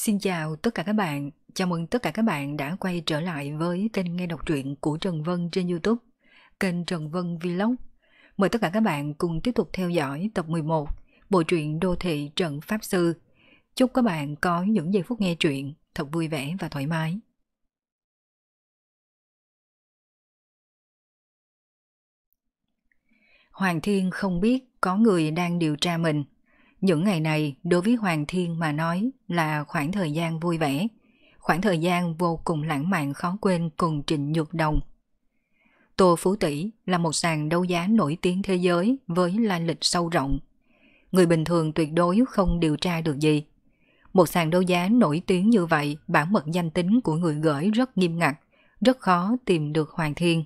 Xin chào tất cả các bạn, chào mừng tất cả các bạn đã quay trở lại với kênh nghe đọc truyện của Trần Vân trên Youtube, kênh Trần Vân Vlog. Mời tất cả các bạn cùng tiếp tục theo dõi tập 11, bộ truyện Đô thị Trần Pháp Sư. Chúc các bạn có những giây phút nghe truyện thật vui vẻ và thoải mái. Hoàng Thiên không biết có người đang điều tra mình những ngày này đối với Hoàng Thiên mà nói là khoảng thời gian vui vẻ, khoảng thời gian vô cùng lãng mạn khó quên cùng Trịnh Nhược Đồng. Tô Phú Tỷ là một sàn đấu giá nổi tiếng thế giới với lai lịch sâu rộng. Người bình thường tuyệt đối không điều tra được gì. Một sàn đấu giá nổi tiếng như vậy, bản mật danh tính của người gửi rất nghiêm ngặt, rất khó tìm được Hoàng Thiên.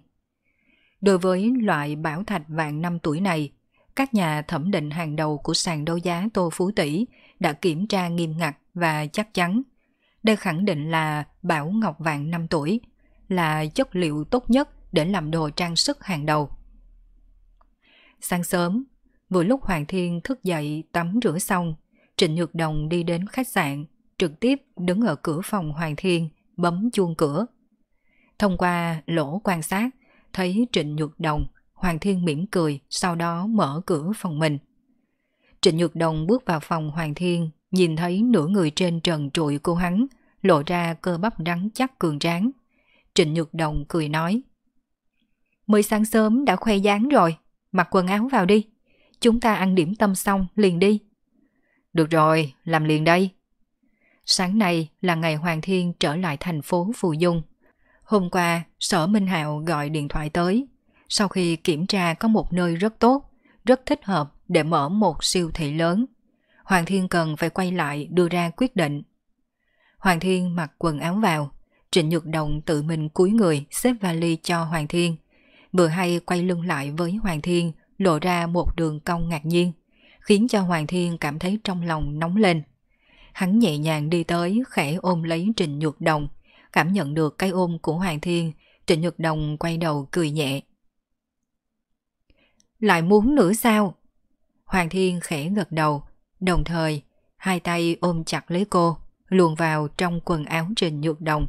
Đối với loại bảo thạch vạn năm tuổi này, các nhà thẩm định hàng đầu của sàn đấu giá Tô Phú Tỷ đã kiểm tra nghiêm ngặt và chắc chắn. Đây khẳng định là bảo ngọc vàng 5 tuổi, là chất liệu tốt nhất để làm đồ trang sức hàng đầu. Sáng sớm, vừa lúc Hoàng Thiên thức dậy tắm rửa xong, Trịnh Nhược Đồng đi đến khách sạn, trực tiếp đứng ở cửa phòng Hoàng Thiên, bấm chuông cửa. Thông qua lỗ quan sát, thấy Trịnh Nhược Đồng Hoàng Thiên mỉm cười, sau đó mở cửa phòng mình. Trịnh Nhược Đồng bước vào phòng Hoàng Thiên, nhìn thấy nửa người trên trần trụi của hắn, lộ ra cơ bắp rắn chắc cường tráng. Trịnh Nhược Đồng cười nói. Mới sáng sớm đã khoe dáng rồi, mặc quần áo vào đi. Chúng ta ăn điểm tâm xong, liền đi. Được rồi, làm liền đây. Sáng nay là ngày Hoàng Thiên trở lại thành phố Phù Dung. Hôm qua, Sở Minh Hạo gọi điện thoại tới, sau khi kiểm tra có một nơi rất tốt, rất thích hợp để mở một siêu thị lớn. Hoàng Thiên cần phải quay lại đưa ra quyết định. Hoàng Thiên mặc quần áo vào, Trịnh Nhược Đồng tự mình cúi người xếp vali cho Hoàng Thiên. Vừa hay quay lưng lại với Hoàng Thiên lộ ra một đường cong ngạc nhiên, khiến cho Hoàng Thiên cảm thấy trong lòng nóng lên. Hắn nhẹ nhàng đi tới khẽ ôm lấy Trịnh Nhược Đồng, cảm nhận được cái ôm của Hoàng Thiên, Trịnh Nhược Đồng quay đầu cười nhẹ lại muốn nữa sao? Hoàng Thiên khẽ gật đầu, đồng thời hai tay ôm chặt lấy cô, luồn vào trong quần áo Trình Nhược Đồng.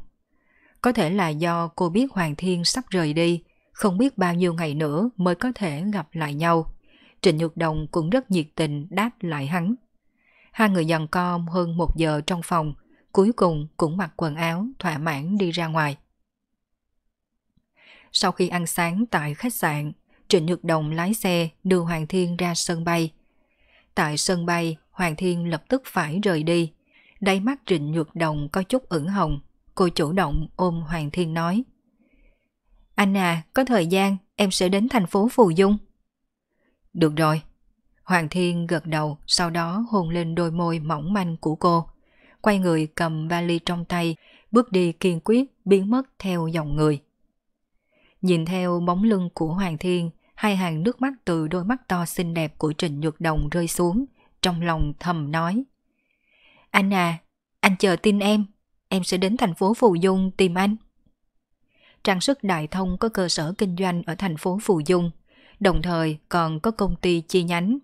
Có thể là do cô biết Hoàng Thiên sắp rời đi, không biết bao nhiêu ngày nữa mới có thể gặp lại nhau. Trình Nhược Đồng cũng rất nhiệt tình đáp lại hắn. Hai người dần co hơn một giờ trong phòng, cuối cùng cũng mặc quần áo thỏa mãn đi ra ngoài. Sau khi ăn sáng tại khách sạn, Trịnh Nhược Đồng lái xe đưa Hoàng Thiên ra sân bay. Tại sân bay, Hoàng Thiên lập tức phải rời đi. Đáy mắt Trịnh Nhược Đồng có chút ửng hồng. Cô chủ động ôm Hoàng Thiên nói. Anh à, có thời gian, em sẽ đến thành phố Phù Dung. Được rồi. Hoàng Thiên gật đầu, sau đó hôn lên đôi môi mỏng manh của cô. Quay người cầm vali trong tay, bước đi kiên quyết, biến mất theo dòng người. Nhìn theo bóng lưng của Hoàng Thiên, hai hàng nước mắt từ đôi mắt to xinh đẹp của trịnh Nhược Đồng rơi xuống, trong lòng thầm nói. Anh à, anh chờ tin em, em sẽ đến thành phố Phù Dung tìm anh. Trang sức Đại Thông có cơ sở kinh doanh ở thành phố Phù Dung, đồng thời còn có công ty chi nhánh.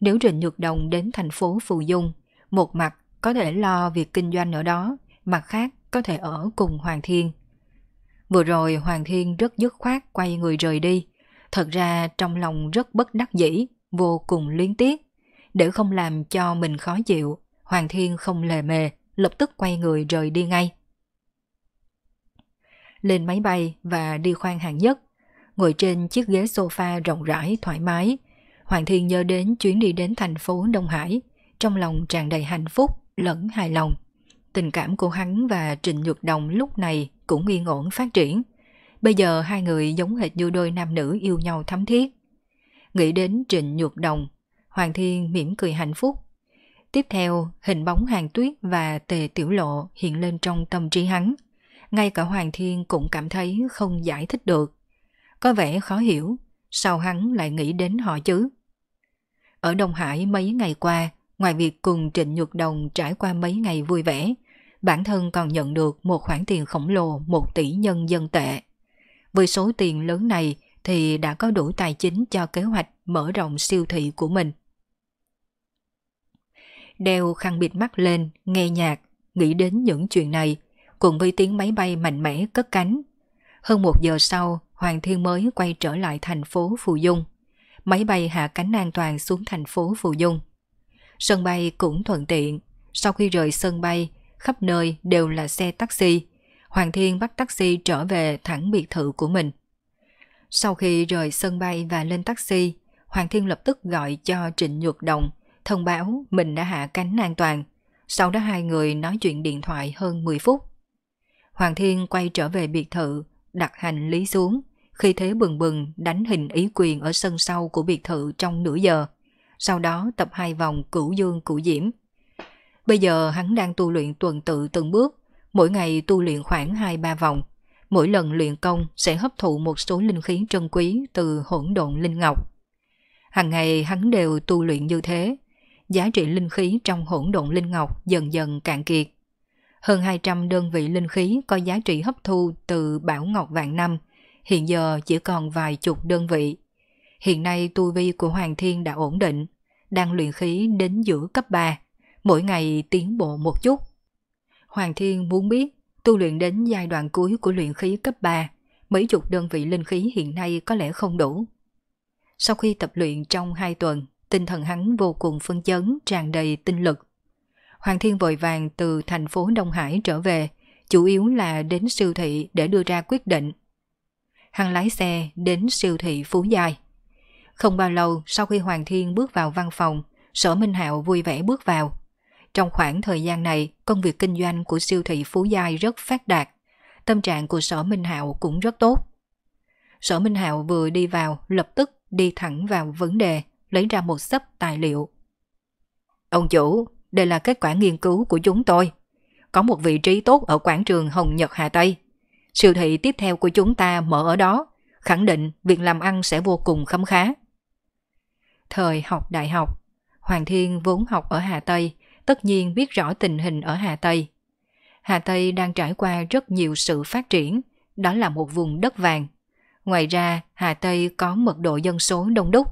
Nếu trịnh Nhược Đồng đến thành phố Phù Dung, một mặt có thể lo việc kinh doanh ở đó, mặt khác có thể ở cùng Hoàng Thiên. Vừa rồi Hoàng Thiên rất dứt khoát quay người rời đi. Thật ra trong lòng rất bất đắc dĩ, vô cùng liên tiếc. Để không làm cho mình khó chịu, Hoàng Thiên không lề mề, lập tức quay người rời đi ngay. Lên máy bay và đi khoan hạng nhất, ngồi trên chiếc ghế sofa rộng rãi thoải mái, Hoàng Thiên nhớ đến chuyến đi đến thành phố Đông Hải, trong lòng tràn đầy hạnh phúc lẫn hài lòng tình cảm của hắn và Trịnh Nhược Đồng lúc này cũng yên ổn phát triển. Bây giờ hai người giống hệt như đôi nam nữ yêu nhau thắm thiết. Nghĩ đến Trịnh Nhược Đồng, Hoàng Thiên mỉm cười hạnh phúc. Tiếp theo, hình bóng Hàng Tuyết và Tề Tiểu Lộ hiện lên trong tâm trí hắn. Ngay cả Hoàng Thiên cũng cảm thấy không giải thích được. Có vẻ khó hiểu, sao hắn lại nghĩ đến họ chứ? Ở Đông Hải mấy ngày qua, ngoài việc cùng Trịnh Nhược Đồng trải qua mấy ngày vui vẻ, bản thân còn nhận được một khoản tiền khổng lồ 1 tỷ nhân dân tệ. Với số tiền lớn này thì đã có đủ tài chính cho kế hoạch mở rộng siêu thị của mình. Đeo khăn bịt mắt lên, nghe nhạc, nghĩ đến những chuyện này, cùng với tiếng máy bay mạnh mẽ cất cánh. Hơn một giờ sau, Hoàng Thiên mới quay trở lại thành phố Phù Dung. Máy bay hạ cánh an toàn xuống thành phố Phù Dung. Sân bay cũng thuận tiện. Sau khi rời sân bay, khắp nơi đều là xe taxi. Hoàng Thiên bắt taxi trở về thẳng biệt thự của mình. Sau khi rời sân bay và lên taxi, Hoàng Thiên lập tức gọi cho Trịnh Nhược Đồng, thông báo mình đã hạ cánh an toàn. Sau đó hai người nói chuyện điện thoại hơn 10 phút. Hoàng Thiên quay trở về biệt thự, đặt hành lý xuống, khi thế bừng bừng đánh hình ý quyền ở sân sau của biệt thự trong nửa giờ. Sau đó tập hai vòng cửu dương cửu diễm, Bây giờ hắn đang tu luyện tuần tự từng bước, mỗi ngày tu luyện khoảng 2-3 vòng. Mỗi lần luyện công sẽ hấp thụ một số linh khí trân quý từ hỗn độn linh ngọc. Hàng ngày hắn đều tu luyện như thế, giá trị linh khí trong hỗn độn linh ngọc dần dần cạn kiệt. Hơn 200 đơn vị linh khí có giá trị hấp thu từ bảo ngọc vạn năm, hiện giờ chỉ còn vài chục đơn vị. Hiện nay tu vi của Hoàng Thiên đã ổn định, đang luyện khí đến giữa cấp 3 mỗi ngày tiến bộ một chút. Hoàng Thiên muốn biết tu luyện đến giai đoạn cuối của luyện khí cấp 3, mấy chục đơn vị linh khí hiện nay có lẽ không đủ. Sau khi tập luyện trong 2 tuần, tinh thần hắn vô cùng phân chấn, tràn đầy tinh lực. Hoàng Thiên vội vàng từ thành phố Đông Hải trở về, chủ yếu là đến siêu thị để đưa ra quyết định. Hắn lái xe đến siêu thị Phú Giai. Không bao lâu sau khi Hoàng Thiên bước vào văn phòng, Sở Minh Hạo vui vẻ bước vào. Trong khoảng thời gian này, công việc kinh doanh của siêu thị Phú Giai rất phát đạt. Tâm trạng của Sở Minh Hạo cũng rất tốt. Sở Minh Hạo vừa đi vào, lập tức đi thẳng vào vấn đề, lấy ra một sấp tài liệu. Ông chủ, đây là kết quả nghiên cứu của chúng tôi. Có một vị trí tốt ở quảng trường Hồng Nhật Hà Tây. Siêu thị tiếp theo của chúng ta mở ở đó, khẳng định việc làm ăn sẽ vô cùng khấm khá. Thời học đại học, Hoàng Thiên vốn học ở Hà Tây, tất nhiên biết rõ tình hình ở Hà Tây. Hà Tây đang trải qua rất nhiều sự phát triển, đó là một vùng đất vàng. Ngoài ra, Hà Tây có mật độ dân số đông đúc.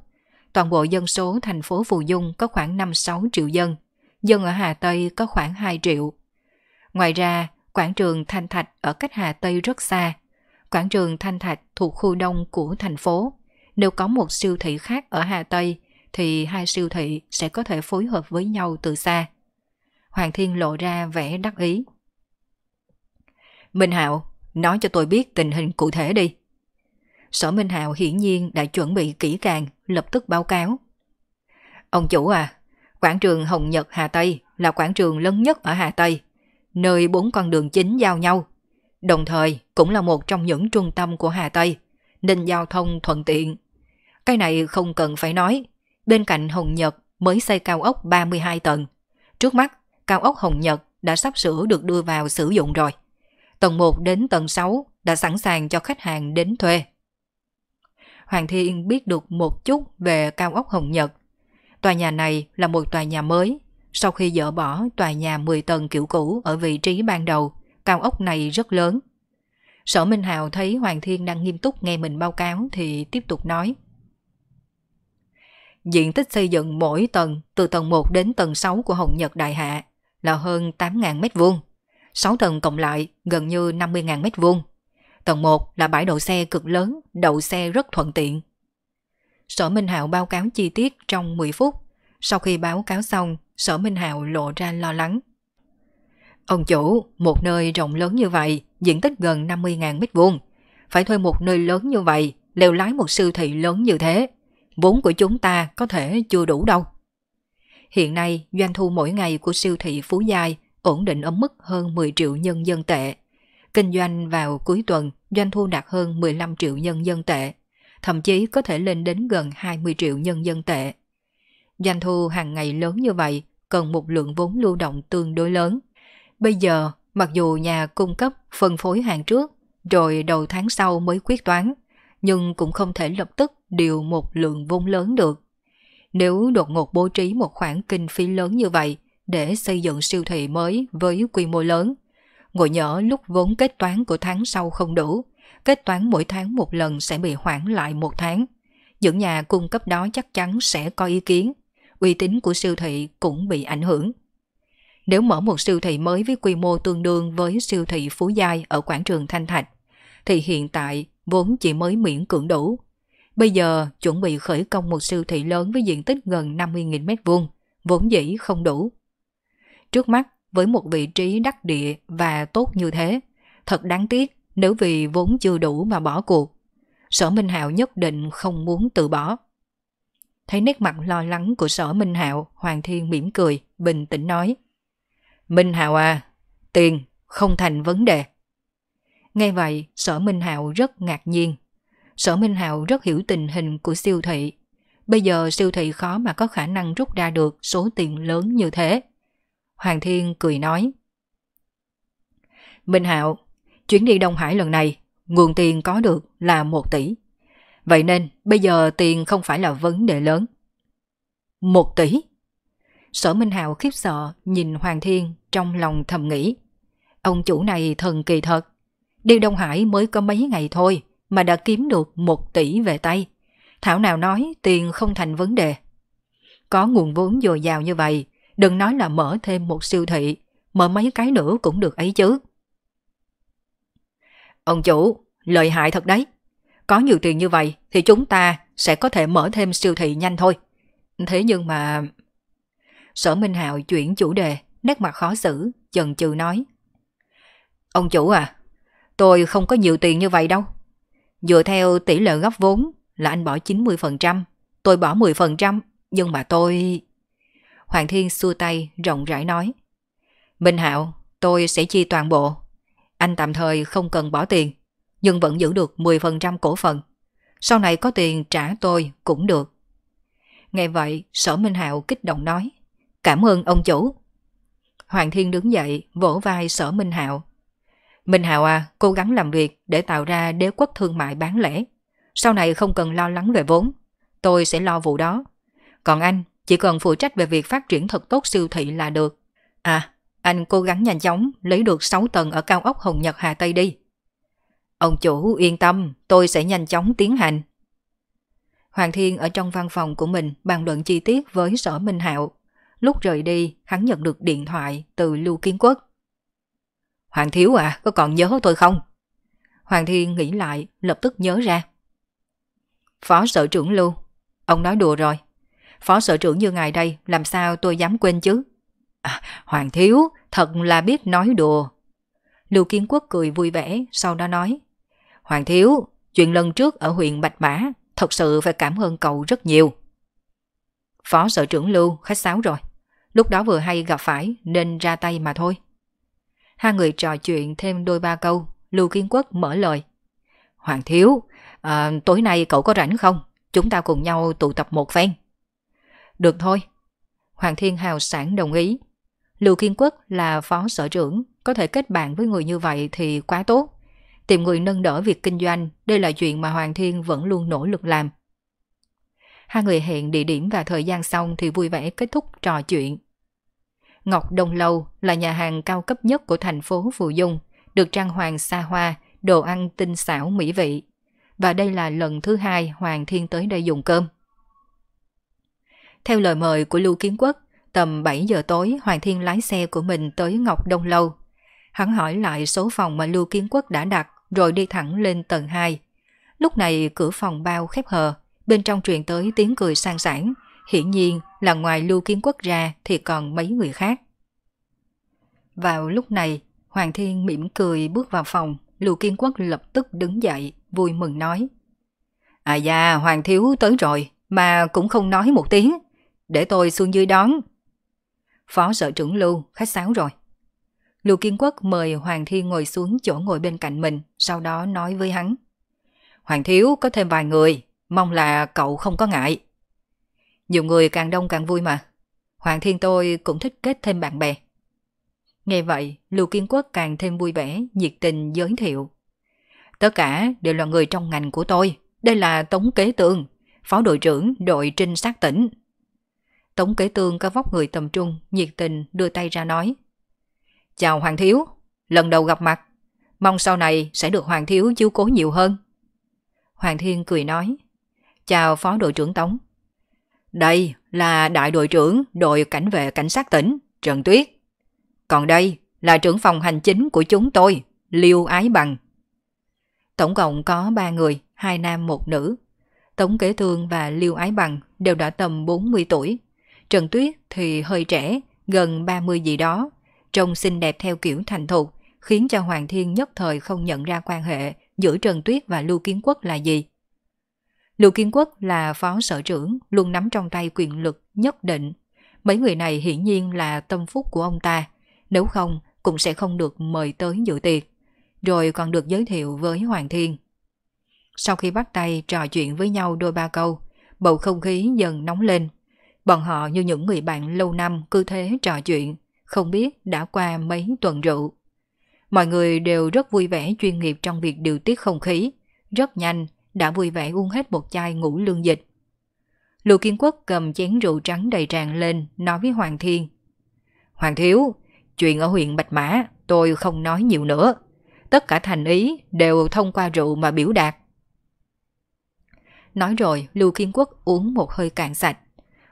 Toàn bộ dân số thành phố Phù Dung có khoảng 5-6 triệu dân. Dân ở Hà Tây có khoảng 2 triệu. Ngoài ra, quảng trường Thanh Thạch ở cách Hà Tây rất xa. Quảng trường Thanh Thạch thuộc khu đông của thành phố. Nếu có một siêu thị khác ở Hà Tây, thì hai siêu thị sẽ có thể phối hợp với nhau từ xa. Hoàng Thiên lộ ra vẻ đắc ý. Minh Hạo, nói cho tôi biết tình hình cụ thể đi. Sở Minh Hạo hiển nhiên đã chuẩn bị kỹ càng, lập tức báo cáo. Ông chủ à, quảng trường Hồng Nhật Hà Tây là quảng trường lớn nhất ở Hà Tây, nơi bốn con đường chính giao nhau. Đồng thời cũng là một trong những trung tâm của Hà Tây, nên giao thông thuận tiện. Cái này không cần phải nói, bên cạnh Hồng Nhật mới xây cao ốc 32 tầng. Trước mắt cao ốc Hồng Nhật đã sắp sửa được đưa vào sử dụng rồi. Tầng 1 đến tầng 6 đã sẵn sàng cho khách hàng đến thuê. Hoàng Thiên biết được một chút về cao ốc Hồng Nhật. Tòa nhà này là một tòa nhà mới. Sau khi dỡ bỏ tòa nhà 10 tầng kiểu cũ ở vị trí ban đầu, cao ốc này rất lớn. Sở Minh Hào thấy Hoàng Thiên đang nghiêm túc nghe mình báo cáo thì tiếp tục nói. Diện tích xây dựng mỗi tầng từ tầng 1 đến tầng 6 của Hồng Nhật Đại Hạ là hơn 8.000 mét vuông, 6 tầng cộng lại gần như 50.000 mét vuông. Tầng 1 là bãi đậu xe cực lớn, đậu xe rất thuận tiện. Sở Minh Hạo báo cáo chi tiết trong 10 phút. Sau khi báo cáo xong, Sở Minh Hạo lộ ra lo lắng. Ông chủ, một nơi rộng lớn như vậy, diện tích gần 50.000 mét vuông, phải thuê một nơi lớn như vậy, lều lái một siêu thị lớn như thế, vốn của chúng ta có thể chưa đủ đâu. Hiện nay, doanh thu mỗi ngày của siêu thị Phú Giai ổn định ở mức hơn 10 triệu nhân dân tệ. Kinh doanh vào cuối tuần, doanh thu đạt hơn 15 triệu nhân dân tệ, thậm chí có thể lên đến gần 20 triệu nhân dân tệ. Doanh thu hàng ngày lớn như vậy cần một lượng vốn lưu động tương đối lớn. Bây giờ, mặc dù nhà cung cấp phân phối hàng trước, rồi đầu tháng sau mới quyết toán, nhưng cũng không thể lập tức điều một lượng vốn lớn được. Nếu đột ngột bố trí một khoản kinh phí lớn như vậy để xây dựng siêu thị mới với quy mô lớn, ngồi nhỏ lúc vốn kết toán của tháng sau không đủ, kết toán mỗi tháng một lần sẽ bị hoãn lại một tháng. Những nhà cung cấp đó chắc chắn sẽ có ý kiến, uy tín của siêu thị cũng bị ảnh hưởng. Nếu mở một siêu thị mới với quy mô tương đương với siêu thị Phú Giai ở quảng trường Thanh Thạch, thì hiện tại vốn chỉ mới miễn cưỡng đủ Bây giờ chuẩn bị khởi công một siêu thị lớn với diện tích gần 50.000 m2, vốn dĩ không đủ. Trước mắt, với một vị trí đắc địa và tốt như thế, thật đáng tiếc nếu vì vốn chưa đủ mà bỏ cuộc. Sở Minh Hạo nhất định không muốn từ bỏ. Thấy nét mặt lo lắng của sở Minh Hạo, Hoàng Thiên mỉm cười, bình tĩnh nói. Minh Hạo à, tiền không thành vấn đề. Nghe vậy, sở Minh Hạo rất ngạc nhiên, Sở Minh Hạo rất hiểu tình hình của siêu thị. Bây giờ siêu thị khó mà có khả năng rút ra được số tiền lớn như thế. Hoàng Thiên cười nói. Minh Hạo, chuyến đi Đông Hải lần này, nguồn tiền có được là 1 tỷ. Vậy nên bây giờ tiền không phải là vấn đề lớn. 1 tỷ? Sở Minh Hạo khiếp sợ nhìn Hoàng Thiên trong lòng thầm nghĩ. Ông chủ này thần kỳ thật. Đi Đông Hải mới có mấy ngày thôi mà đã kiếm được 1 tỷ về tay. Thảo nào nói tiền không thành vấn đề. Có nguồn vốn dồi dào như vậy, đừng nói là mở thêm một siêu thị, mở mấy cái nữa cũng được ấy chứ. Ông chủ, lợi hại thật đấy. Có nhiều tiền như vậy thì chúng ta sẽ có thể mở thêm siêu thị nhanh thôi. Thế nhưng mà... Sở Minh Hạo chuyển chủ đề, nét mặt khó xử, chần chừ nói. Ông chủ à, tôi không có nhiều tiền như vậy đâu. Dựa theo tỷ lệ góp vốn là anh bỏ 90%, tôi bỏ 10%, nhưng mà tôi... Hoàng Thiên xua tay, rộng rãi nói. Minh Hạo, tôi sẽ chi toàn bộ. Anh tạm thời không cần bỏ tiền, nhưng vẫn giữ được 10% cổ phần. Sau này có tiền trả tôi cũng được. Nghe vậy, sở Minh Hạo kích động nói. Cảm ơn ông chủ. Hoàng Thiên đứng dậy, vỗ vai sở Minh Hạo, Minh Hào à, cố gắng làm việc để tạo ra đế quốc thương mại bán lẻ. Sau này không cần lo lắng về vốn. Tôi sẽ lo vụ đó. Còn anh, chỉ cần phụ trách về việc phát triển thật tốt siêu thị là được. À, anh cố gắng nhanh chóng lấy được 6 tầng ở cao ốc Hồng Nhật Hà Tây đi. Ông chủ yên tâm, tôi sẽ nhanh chóng tiến hành. Hoàng Thiên ở trong văn phòng của mình bàn luận chi tiết với sở Minh Hạo. Lúc rời đi, hắn nhận được điện thoại từ Lưu Kiến Quốc. Hoàng Thiếu à, có còn nhớ tôi không? Hoàng Thiên nghĩ lại, lập tức nhớ ra. Phó sở trưởng Lưu, ông nói đùa rồi. Phó sở trưởng như ngài đây, làm sao tôi dám quên chứ? À, Hoàng Thiếu, thật là biết nói đùa. Lưu Kiến Quốc cười vui vẻ, sau đó nói. Hoàng Thiếu, chuyện lần trước ở huyện Bạch Mã, thật sự phải cảm ơn cậu rất nhiều. Phó sở trưởng Lưu khách sáo rồi. Lúc đó vừa hay gặp phải nên ra tay mà thôi. Hai người trò chuyện thêm đôi ba câu, Lưu Kiên Quốc mở lời. Hoàng Thiếu, à, tối nay cậu có rảnh không? Chúng ta cùng nhau tụ tập một phen. Được thôi. Hoàng Thiên Hào sản đồng ý. Lưu Kiên Quốc là phó sở trưởng, có thể kết bạn với người như vậy thì quá tốt. Tìm người nâng đỡ việc kinh doanh, đây là chuyện mà Hoàng Thiên vẫn luôn nỗ lực làm. Hai người hẹn địa điểm và thời gian xong thì vui vẻ kết thúc trò chuyện. Ngọc Đông Lâu là nhà hàng cao cấp nhất của thành phố Phù Dung, được trang hoàng xa hoa, đồ ăn tinh xảo mỹ vị. Và đây là lần thứ hai Hoàng Thiên tới đây dùng cơm. Theo lời mời của Lưu Kiến Quốc, tầm 7 giờ tối Hoàng Thiên lái xe của mình tới Ngọc Đông Lâu. Hắn hỏi lại số phòng mà Lưu Kiến Quốc đã đặt rồi đi thẳng lên tầng 2. Lúc này cửa phòng bao khép hờ, bên trong truyền tới tiếng cười sang sảng Hiển nhiên là ngoài Lưu Kiến Quốc ra thì còn mấy người khác. Vào lúc này, Hoàng Thiên mỉm cười bước vào phòng, Lưu Kiên Quốc lập tức đứng dậy, vui mừng nói. À da, Hoàng Thiếu tới rồi, mà cũng không nói một tiếng, để tôi xuống dưới đón. Phó sở trưởng Lưu khách sáo rồi. Lưu Kiên Quốc mời Hoàng Thiên ngồi xuống chỗ ngồi bên cạnh mình, sau đó nói với hắn. Hoàng Thiếu có thêm vài người, mong là cậu không có ngại. Nhiều người càng đông càng vui mà. Hoàng thiên tôi cũng thích kết thêm bạn bè. Nghe vậy, Lưu Kiên Quốc càng thêm vui vẻ, nhiệt tình giới thiệu. Tất cả đều là người trong ngành của tôi. Đây là Tống Kế Tương, phó đội trưởng đội trinh sát tỉnh. Tống Kế Tương có vóc người tầm trung, nhiệt tình đưa tay ra nói. Chào Hoàng Thiếu, lần đầu gặp mặt. Mong sau này sẽ được Hoàng Thiếu chiếu cố nhiều hơn. Hoàng Thiên cười nói. Chào phó đội trưởng Tống. Đây là đại đội trưởng đội cảnh vệ cảnh sát tỉnh, Trần Tuyết. Còn đây là trưởng phòng hành chính của chúng tôi, Liêu Ái Bằng. Tổng cộng có 3 người, hai nam một nữ. Tống Kế Thương và Liêu Ái Bằng đều đã tầm 40 tuổi. Trần Tuyết thì hơi trẻ, gần 30 gì đó, trông xinh đẹp theo kiểu thành thục, khiến cho Hoàng Thiên nhất thời không nhận ra quan hệ giữa Trần Tuyết và Lưu Kiến Quốc là gì. Lưu Kiến Quốc là phó sở trưởng, luôn nắm trong tay quyền lực nhất định. Mấy người này hiển nhiên là tâm phúc của ông ta, nếu không cũng sẽ không được mời tới dự tiệc, rồi còn được giới thiệu với Hoàng Thiên. Sau khi bắt tay trò chuyện với nhau đôi ba câu, bầu không khí dần nóng lên. Bọn họ như những người bạn lâu năm cứ thế trò chuyện, không biết đã qua mấy tuần rượu. Mọi người đều rất vui vẻ chuyên nghiệp trong việc điều tiết không khí. Rất nhanh, đã vui vẻ uống hết một chai ngũ lương dịch. Lưu Kiến Quốc cầm chén rượu trắng đầy tràn lên, nói với Hoàng Thiên. Hoàng Thiếu, chuyện ở huyện Bạch Mã tôi không nói nhiều nữa. Tất cả thành ý đều thông qua rượu mà biểu đạt. Nói rồi, Lưu Kiến Quốc uống một hơi cạn sạch.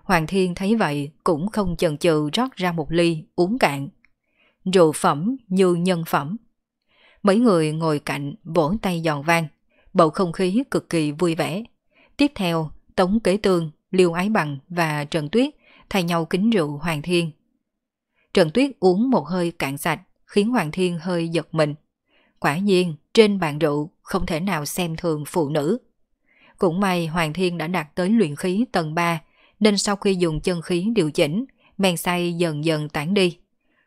Hoàng Thiên thấy vậy cũng không chần chừ rót ra một ly, uống cạn. Rượu phẩm như nhân phẩm. Mấy người ngồi cạnh vỗ tay giòn vang bầu không khí cực kỳ vui vẻ. Tiếp theo, Tống Kế Tương, Liêu Ái Bằng và Trần Tuyết thay nhau kính rượu Hoàng Thiên. Trần Tuyết uống một hơi cạn sạch, khiến Hoàng Thiên hơi giật mình. Quả nhiên, trên bàn rượu không thể nào xem thường phụ nữ. Cũng may Hoàng Thiên đã đạt tới luyện khí tầng 3, nên sau khi dùng chân khí điều chỉnh, men say dần dần tản đi.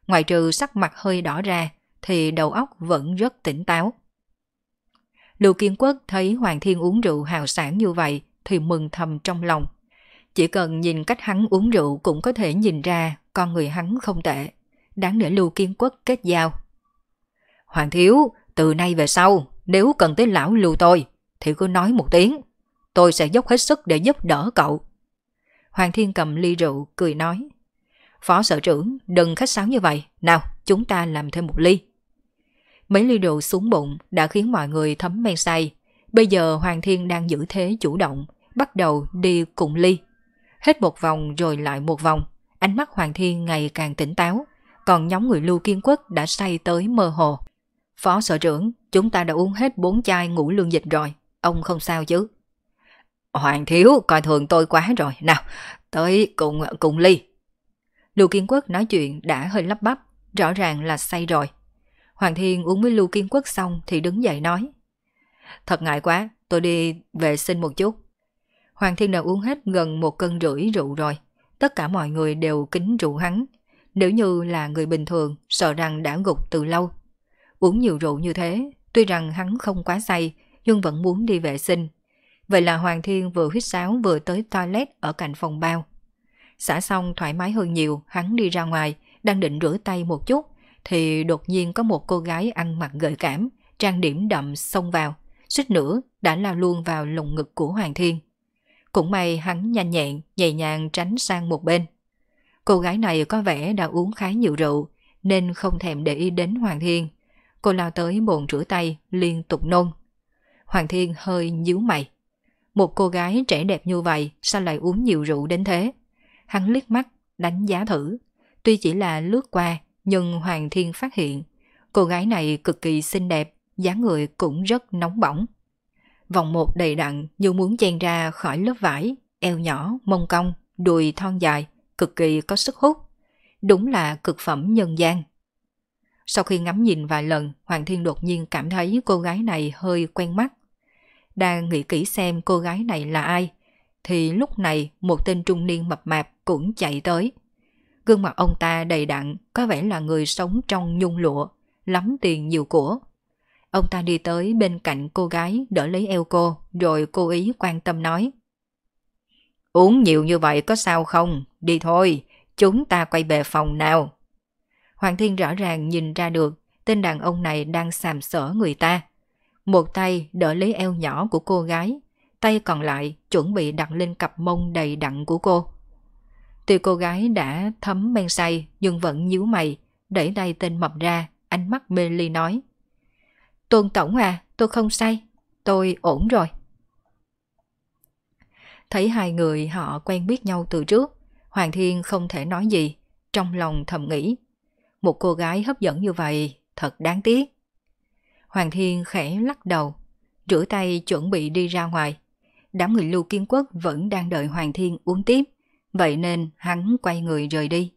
Ngoài trừ sắc mặt hơi đỏ ra, thì đầu óc vẫn rất tỉnh táo. Lưu Kiên Quốc thấy Hoàng Thiên uống rượu hào sản như vậy thì mừng thầm trong lòng. Chỉ cần nhìn cách hắn uống rượu cũng có thể nhìn ra con người hắn không tệ. Đáng để Lưu Kiên Quốc kết giao. Hoàng Thiếu, từ nay về sau, nếu cần tới lão lưu tôi, thì cứ nói một tiếng. Tôi sẽ dốc hết sức để giúp đỡ cậu. Hoàng Thiên cầm ly rượu, cười nói. Phó sở trưởng, đừng khách sáo như vậy. Nào, chúng ta làm thêm một ly. Mấy ly rượu xuống bụng đã khiến mọi người thấm men say. Bây giờ Hoàng Thiên đang giữ thế chủ động, bắt đầu đi cùng ly. Hết một vòng rồi lại một vòng, ánh mắt Hoàng Thiên ngày càng tỉnh táo, còn nhóm người lưu kiên quốc đã say tới mơ hồ. Phó sở trưởng, chúng ta đã uống hết bốn chai ngũ lương dịch rồi, ông không sao chứ? Hoàng thiếu coi thường tôi quá rồi, nào, tới cùng cùng ly. Lưu Kiên Quốc nói chuyện đã hơi lắp bắp, rõ ràng là say rồi. Hoàng Thiên uống với Lưu Kiên Quốc xong thì đứng dậy nói. Thật ngại quá, tôi đi vệ sinh một chút. Hoàng Thiên đã uống hết gần một cân rưỡi rượu rồi. Tất cả mọi người đều kính rượu hắn. Nếu như là người bình thường, sợ rằng đã gục từ lâu. Uống nhiều rượu như thế, tuy rằng hắn không quá say, nhưng vẫn muốn đi vệ sinh. Vậy là Hoàng Thiên vừa hít sáo vừa tới toilet ở cạnh phòng bao. Xả xong thoải mái hơn nhiều, hắn đi ra ngoài, đang định rửa tay một chút thì đột nhiên có một cô gái ăn mặc gợi cảm, trang điểm đậm xông vào, suýt nữa đã lao luôn vào lồng ngực của Hoàng Thiên. Cũng may hắn nhanh nhẹn, nhẹ nhàng tránh sang một bên. Cô gái này có vẻ đã uống khá nhiều rượu, nên không thèm để ý đến Hoàng Thiên. Cô lao tới bồn rửa tay, liên tục nôn. Hoàng Thiên hơi nhíu mày. Một cô gái trẻ đẹp như vậy sao lại uống nhiều rượu đến thế? Hắn liếc mắt, đánh giá thử. Tuy chỉ là lướt qua, nhưng Hoàng Thiên phát hiện cô gái này cực kỳ xinh đẹp, dáng người cũng rất nóng bỏng. Vòng một đầy đặn như muốn chen ra khỏi lớp vải, eo nhỏ, mông cong, đùi thon dài, cực kỳ có sức hút. Đúng là cực phẩm nhân gian. Sau khi ngắm nhìn vài lần, Hoàng Thiên đột nhiên cảm thấy cô gái này hơi quen mắt. Đang nghĩ kỹ xem cô gái này là ai, thì lúc này một tên trung niên mập mạp cũng chạy tới, Gương mặt ông ta đầy đặn, có vẻ là người sống trong nhung lụa, lắm tiền nhiều của. Ông ta đi tới bên cạnh cô gái đỡ lấy eo cô, rồi cô ý quan tâm nói. Uống nhiều như vậy có sao không? Đi thôi, chúng ta quay về phòng nào. Hoàng Thiên rõ ràng nhìn ra được tên đàn ông này đang sàm sỡ người ta. Một tay đỡ lấy eo nhỏ của cô gái, tay còn lại chuẩn bị đặt lên cặp mông đầy đặn của cô. Tuy cô gái đã thấm men say nhưng vẫn nhíu mày, đẩy tay tên mập ra, ánh mắt mê ly nói. Tôn Tổng à, tôi không say, tôi ổn rồi. Thấy hai người họ quen biết nhau từ trước, Hoàng Thiên không thể nói gì, trong lòng thầm nghĩ. Một cô gái hấp dẫn như vậy thật đáng tiếc. Hoàng Thiên khẽ lắc đầu, rửa tay chuẩn bị đi ra ngoài. Đám người lưu kiên quốc vẫn đang đợi Hoàng Thiên uống tiếp. Vậy nên hắn quay người rời đi.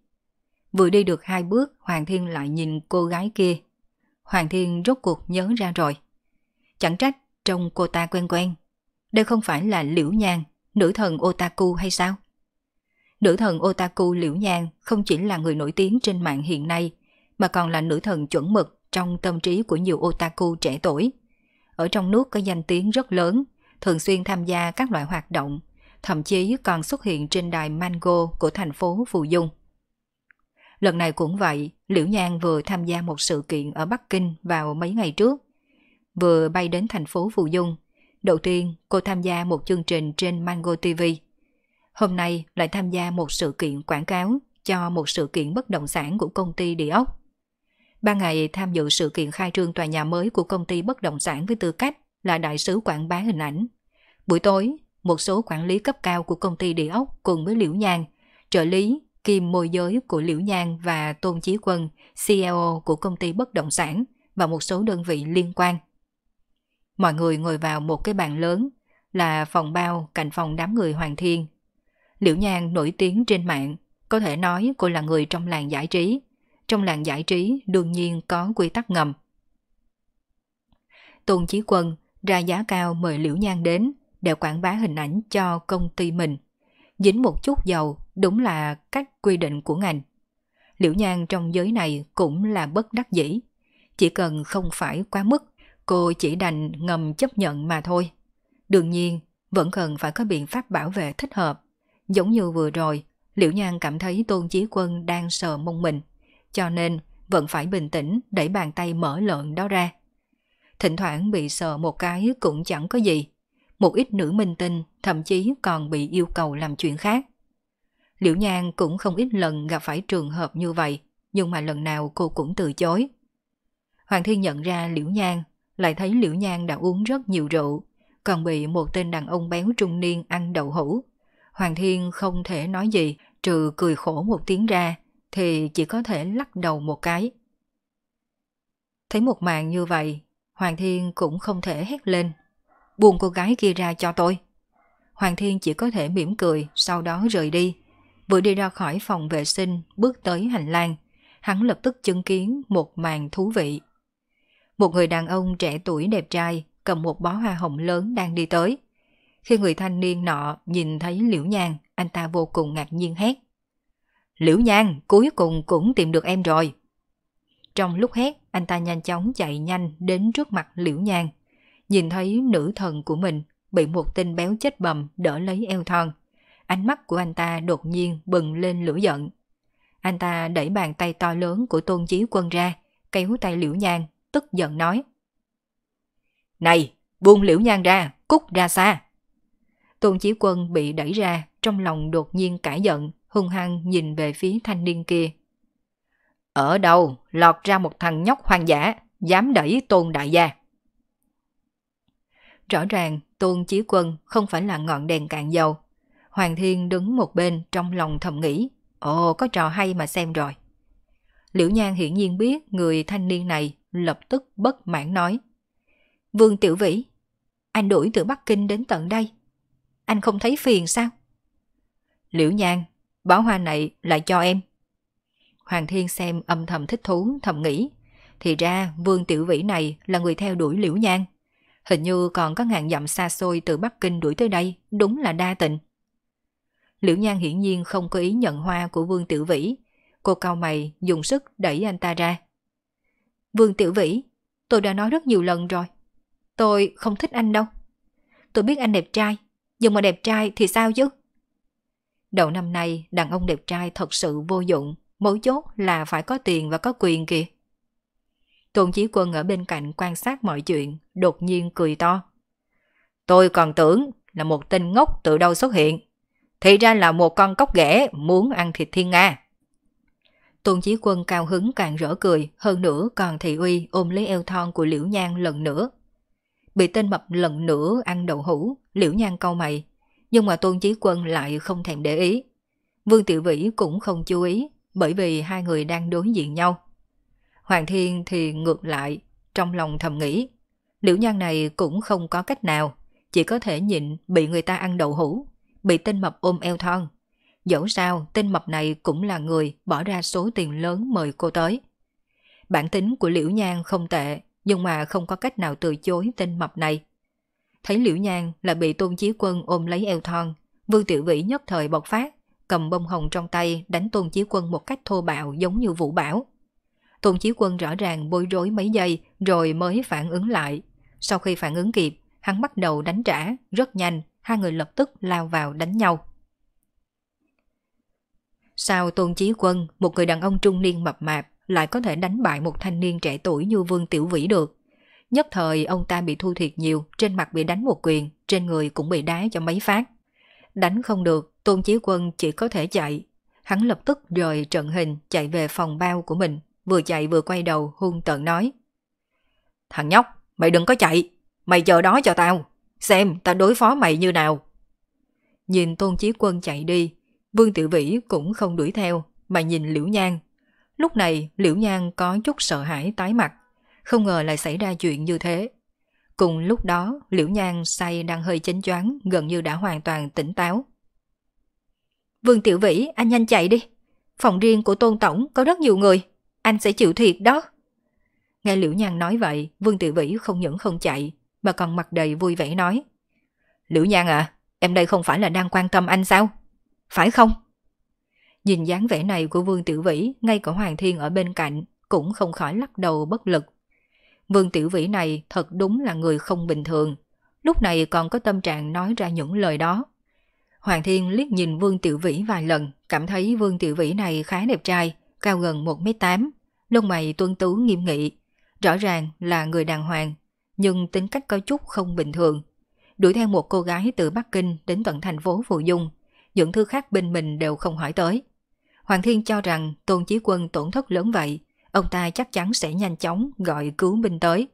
Vừa đi được hai bước, Hoàng Thiên lại nhìn cô gái kia. Hoàng Thiên rốt cuộc nhớ ra rồi. Chẳng trách trông cô ta quen quen. Đây không phải là Liễu Nhan, nữ thần Otaku hay sao? Nữ thần Otaku Liễu Nhan không chỉ là người nổi tiếng trên mạng hiện nay, mà còn là nữ thần chuẩn mực trong tâm trí của nhiều Otaku trẻ tuổi. Ở trong nước có danh tiếng rất lớn, thường xuyên tham gia các loại hoạt động thậm chí còn xuất hiện trên đài Mango của thành phố Phù Dung. Lần này cũng vậy, Liễu Nhan vừa tham gia một sự kiện ở Bắc Kinh vào mấy ngày trước. Vừa bay đến thành phố Phù Dung, đầu tiên cô tham gia một chương trình trên Mango TV. Hôm nay lại tham gia một sự kiện quảng cáo cho một sự kiện bất động sản của công ty địa ốc. Ban ngày tham dự sự kiện khai trương tòa nhà mới của công ty bất động sản với tư cách là đại sứ quảng bá hình ảnh. Buổi tối một số quản lý cấp cao của công ty địa ốc cùng với Liễu Nhàn, trợ lý kim môi giới của Liễu Nhàn và Tôn Chí Quân, CEO của công ty bất động sản và một số đơn vị liên quan. Mọi người ngồi vào một cái bàn lớn là phòng bao cạnh phòng đám người Hoàng Thiên. Liễu Nhàn nổi tiếng trên mạng, có thể nói cô là người trong làng giải trí. Trong làng giải trí đương nhiên có quy tắc ngầm. Tôn Chí Quân ra giá cao mời Liễu Nhan đến, để quảng bá hình ảnh cho công ty mình. Dính một chút dầu đúng là cách quy định của ngành. Liễu Nhan trong giới này cũng là bất đắc dĩ. Chỉ cần không phải quá mức, cô chỉ đành ngầm chấp nhận mà thôi. Đương nhiên, vẫn cần phải có biện pháp bảo vệ thích hợp. Giống như vừa rồi, Liễu Nhan cảm thấy Tôn Chí Quân đang sờ mông mình, cho nên vẫn phải bình tĩnh đẩy bàn tay mở lợn đó ra. Thỉnh thoảng bị sờ một cái cũng chẳng có gì, một ít nữ minh tinh thậm chí còn bị yêu cầu làm chuyện khác. Liễu Nhan cũng không ít lần gặp phải trường hợp như vậy, nhưng mà lần nào cô cũng từ chối. Hoàng Thiên nhận ra Liễu Nhan, lại thấy Liễu Nhan đã uống rất nhiều rượu, còn bị một tên đàn ông béo trung niên ăn đậu hũ. Hoàng Thiên không thể nói gì, trừ cười khổ một tiếng ra, thì chỉ có thể lắc đầu một cái. Thấy một màn như vậy, Hoàng Thiên cũng không thể hét lên buông cô gái kia ra cho tôi. Hoàng Thiên chỉ có thể mỉm cười, sau đó rời đi. Vừa đi ra khỏi phòng vệ sinh, bước tới hành lang, hắn lập tức chứng kiến một màn thú vị. Một người đàn ông trẻ tuổi đẹp trai cầm một bó hoa hồng lớn đang đi tới. Khi người thanh niên nọ nhìn thấy Liễu Nhan, anh ta vô cùng ngạc nhiên hét. Liễu Nhan, cuối cùng cũng tìm được em rồi. Trong lúc hét, anh ta nhanh chóng chạy nhanh đến trước mặt Liễu Nhan. Nhìn thấy nữ thần của mình bị một tên béo chết bầm đỡ lấy eo thon. Ánh mắt của anh ta đột nhiên bừng lên lửa giận. Anh ta đẩy bàn tay to lớn của tôn chí quân ra, kéo tay liễu nhang, tức giận nói. Này, buông liễu nhang ra, cút ra xa. Tôn chí quân bị đẩy ra, trong lòng đột nhiên cãi giận, hung hăng nhìn về phía thanh niên kia. Ở đâu lọt ra một thằng nhóc hoang dã, dám đẩy tôn đại gia. Rõ ràng Tôn Chí Quân không phải là ngọn đèn cạn dầu. Hoàng Thiên đứng một bên trong lòng thầm nghĩ, ồ có trò hay mà xem rồi. Liễu Nhan hiển nhiên biết người thanh niên này lập tức bất mãn nói. Vương Tiểu Vĩ, anh đuổi từ Bắc Kinh đến tận đây. Anh không thấy phiền sao? Liễu Nhan, bó hoa này lại cho em. Hoàng Thiên xem âm thầm thích thú, thầm nghĩ. Thì ra Vương Tiểu Vĩ này là người theo đuổi Liễu Nhan. Hình như còn có ngàn dặm xa xôi từ Bắc Kinh đuổi tới đây, đúng là đa tình. Liễu Nhan hiển nhiên không có ý nhận hoa của Vương Tiểu Vĩ. Cô cao mày dùng sức đẩy anh ta ra. Vương Tiểu Vĩ, tôi đã nói rất nhiều lần rồi. Tôi không thích anh đâu. Tôi biết anh đẹp trai, nhưng mà đẹp trai thì sao chứ? Đầu năm nay, đàn ông đẹp trai thật sự vô dụng, mấu chốt là phải có tiền và có quyền kìa. Tôn Chí Quân ở bên cạnh quan sát mọi chuyện, đột nhiên cười to. Tôi còn tưởng là một tên ngốc từ đâu xuất hiện. Thì ra là một con cốc ghẻ muốn ăn thịt thiên Nga. Tôn Chí Quân cao hứng càng rỡ cười, hơn nữa còn thị uy ôm lấy eo thon của Liễu Nhan lần nữa. Bị tên mập lần nữa ăn đậu hũ, Liễu Nhan câu mày, nhưng mà Tôn Chí Quân lại không thèm để ý. Vương Tiểu Vĩ cũng không chú ý, bởi vì hai người đang đối diện nhau. Hoàng Thiên thì ngược lại, trong lòng thầm nghĩ. Liễu Nhan này cũng không có cách nào, chỉ có thể nhịn bị người ta ăn đậu hũ, bị tên mập ôm eo thon. Dẫu sao, tên mập này cũng là người bỏ ra số tiền lớn mời cô tới. Bản tính của Liễu Nhan không tệ, nhưng mà không có cách nào từ chối tên mập này. Thấy Liễu Nhan là bị Tôn Chí Quân ôm lấy eo thon, Vương Tiểu Vĩ nhất thời bộc phát, cầm bông hồng trong tay đánh Tôn Chí Quân một cách thô bạo giống như vũ bảo. Tùng Chí Quân rõ ràng bối rối mấy giây rồi mới phản ứng lại. Sau khi phản ứng kịp, hắn bắt đầu đánh trả, rất nhanh, hai người lập tức lao vào đánh nhau. Sao Tôn Chí Quân, một người đàn ông trung niên mập mạp, lại có thể đánh bại một thanh niên trẻ tuổi như Vương Tiểu Vĩ được? Nhất thời ông ta bị thu thiệt nhiều, trên mặt bị đánh một quyền, trên người cũng bị đá cho mấy phát. Đánh không được, Tôn Chí Quân chỉ có thể chạy. Hắn lập tức rời trận hình chạy về phòng bao của mình vừa chạy vừa quay đầu hung tợn nói. Thằng nhóc, mày đừng có chạy, mày chờ đó cho tao, xem tao đối phó mày như nào. Nhìn Tôn Chí Quân chạy đi, Vương tiểu Vĩ cũng không đuổi theo, mà nhìn Liễu Nhan. Lúc này Liễu Nhan có chút sợ hãi tái mặt, không ngờ lại xảy ra chuyện như thế. Cùng lúc đó, Liễu Nhan say đang hơi chánh choáng, gần như đã hoàn toàn tỉnh táo. Vương Tiểu Vĩ, anh nhanh chạy đi. Phòng riêng của Tôn Tổng có rất nhiều người anh sẽ chịu thiệt đó. Nghe Liễu Nhan nói vậy, Vương Tiểu Vĩ không những không chạy, mà còn mặt đầy vui vẻ nói. Liễu Nhan à, em đây không phải là đang quan tâm anh sao? Phải không? Nhìn dáng vẻ này của Vương Tiểu Vĩ, ngay cả Hoàng Thiên ở bên cạnh, cũng không khỏi lắc đầu bất lực. Vương Tiểu Vĩ này thật đúng là người không bình thường, lúc này còn có tâm trạng nói ra những lời đó. Hoàng Thiên liếc nhìn Vương Tiểu Vĩ vài lần, cảm thấy Vương Tiểu Vĩ này khá đẹp trai, cao gần 1m8, lông mày tuân tú nghiêm nghị, rõ ràng là người đàng hoàng, nhưng tính cách có chút không bình thường. Đuổi theo một cô gái từ Bắc Kinh đến tận thành phố Phù Dung, những thứ khác bên mình đều không hỏi tới. Hoàng Thiên cho rằng Tôn Chí Quân tổn thất lớn vậy, ông ta chắc chắn sẽ nhanh chóng gọi cứu binh tới.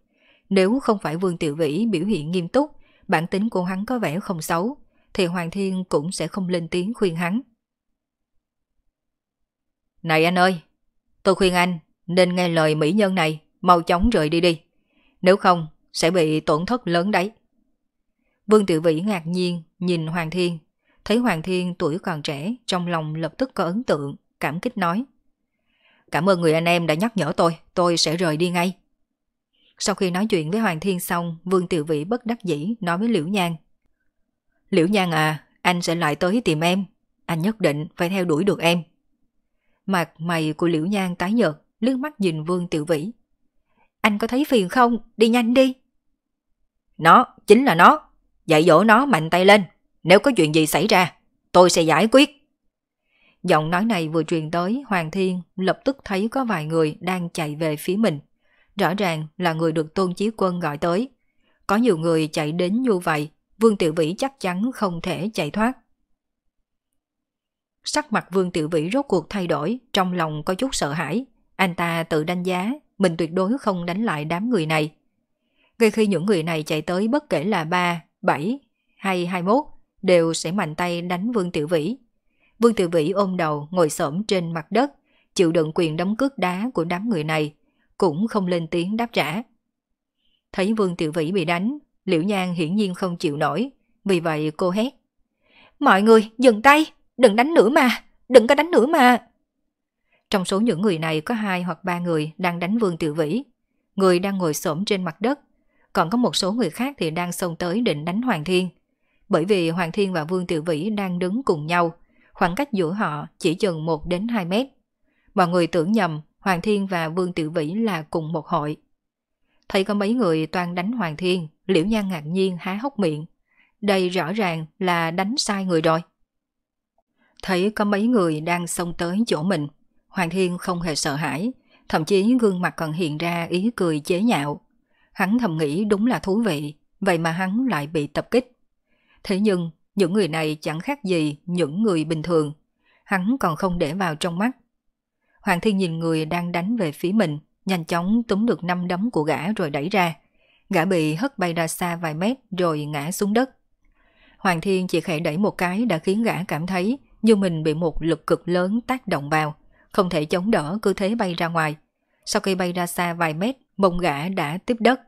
Nếu không phải Vương Tiểu Vĩ biểu hiện nghiêm túc, bản tính của hắn có vẻ không xấu, thì Hoàng Thiên cũng sẽ không lên tiếng khuyên hắn. Này anh ơi, tôi khuyên anh nên nghe lời mỹ nhân này, mau chóng rời đi đi. Nếu không, sẽ bị tổn thất lớn đấy. Vương Tiểu Vĩ ngạc nhiên nhìn Hoàng Thiên, thấy Hoàng Thiên tuổi còn trẻ, trong lòng lập tức có ấn tượng, cảm kích nói. Cảm ơn người anh em đã nhắc nhở tôi, tôi sẽ rời đi ngay. Sau khi nói chuyện với Hoàng Thiên xong, Vương Tiểu Vĩ bất đắc dĩ nói với Liễu Nhan. Liễu Nhan à, anh sẽ lại tới tìm em, anh nhất định phải theo đuổi được em. Mặt mày của Liễu Nhan tái nhợt, liếc mắt nhìn Vương Tiểu Vĩ. Anh có thấy phiền không? Đi nhanh đi. Nó, chính là nó. Dạy dỗ nó mạnh tay lên. Nếu có chuyện gì xảy ra, tôi sẽ giải quyết. Giọng nói này vừa truyền tới, Hoàng Thiên lập tức thấy có vài người đang chạy về phía mình. Rõ ràng là người được Tôn Chí Quân gọi tới. Có nhiều người chạy đến như vậy, Vương Tiểu Vĩ chắc chắn không thể chạy thoát. Sắc mặt Vương Tiểu Vĩ rốt cuộc thay đổi, trong lòng có chút sợ hãi. Anh ta tự đánh giá, mình tuyệt đối không đánh lại đám người này. Ngay khi những người này chạy tới bất kể là 3, 7 hay 21, đều sẽ mạnh tay đánh Vương Tiểu Vĩ. Vương Tiểu Vĩ ôm đầu ngồi xổm trên mặt đất, chịu đựng quyền đấm cước đá của đám người này, cũng không lên tiếng đáp trả. Thấy Vương Tiểu Vĩ bị đánh, Liễu Nhan hiển nhiên không chịu nổi, vì vậy cô hét. Mọi người dừng tay! Đừng đánh nữa mà, đừng có đánh nữa mà. Trong số những người này có hai hoặc ba người đang đánh Vương Tiểu Vĩ. Người đang ngồi xổm trên mặt đất, còn có một số người khác thì đang xông tới định đánh Hoàng Thiên. Bởi vì Hoàng Thiên và Vương Tiểu Vĩ đang đứng cùng nhau, khoảng cách giữa họ chỉ chừng 1 đến 2 mét. Mọi người tưởng nhầm Hoàng Thiên và Vương Tiểu Vĩ là cùng một hội. Thấy có mấy người toàn đánh Hoàng Thiên, Liễu Nhan ngạc nhiên há hốc miệng. Đây rõ ràng là đánh sai người rồi. Thấy có mấy người đang xông tới chỗ mình, Hoàng Thiên không hề sợ hãi, thậm chí gương mặt còn hiện ra ý cười chế nhạo. Hắn thầm nghĩ đúng là thú vị, vậy mà hắn lại bị tập kích. Thế nhưng, những người này chẳng khác gì những người bình thường. Hắn còn không để vào trong mắt. Hoàng Thiên nhìn người đang đánh về phía mình, nhanh chóng túm được năm đấm của gã rồi đẩy ra. Gã bị hất bay ra xa vài mét rồi ngã xuống đất. Hoàng Thiên chỉ khẽ đẩy một cái đã khiến gã cảm thấy như mình bị một lực cực lớn tác động vào, không thể chống đỡ cứ thế bay ra ngoài. Sau khi bay ra xa vài mét, mông gã đã tiếp đất.